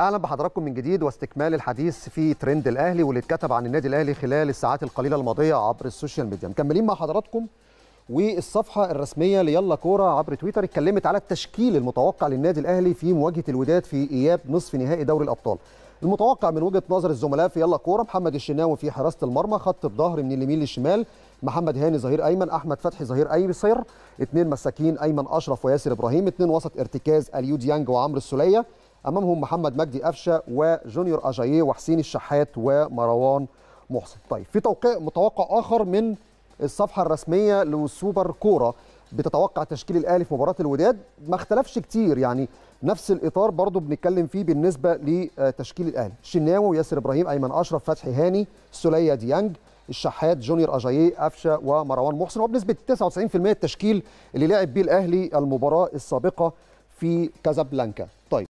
اهلا بحضراتكم من جديد واستكمال الحديث في ترند الاهلي واللي اتكتب عن النادي الاهلي خلال الساعات القليله الماضيه عبر السوشيال ميديا مكملين مع حضراتكم والصفحه الرسميه ليلا كوره عبر تويتر اتكلمت على التشكيل المتوقع للنادي الاهلي في مواجهه الوداد في اياب نصف نهائي دوري الابطال المتوقع من وجهه نظر الزملاء في يلا كوره محمد الشناوي في حراسه المرمى خط الظهر من اليمين للشمال محمد هاني ظهير ايمن احمد فتحي ظهير ايسر اثنين مساكين ايمن اشرف وياسر ابراهيم اثنين وسط ارتكاز اليو ديانج وعمرو السوليه أمامهم محمد مجدي قفشة وجونيور أجاييه وحسين الشحات ومروان محسن طيب في توقيع متوقع آخر من الصفحة الرسمية لسوبر كورة بتتوقع تشكيل الأهلي في مباراة الوداد ما اختلفش كتير يعني نفس الإطار برضو بنتكلم فيه بالنسبة لتشكيل الأهلي شناوي ياسر إبراهيم أيمن أشرف فتحي هاني سولية ديانج الشحات جونيور اجاييه قفشه ومروان محسن وبنسبه 99% التشكيل اللي لعب بيه الاهلي المباراه السابقه في كازابلانكا طيب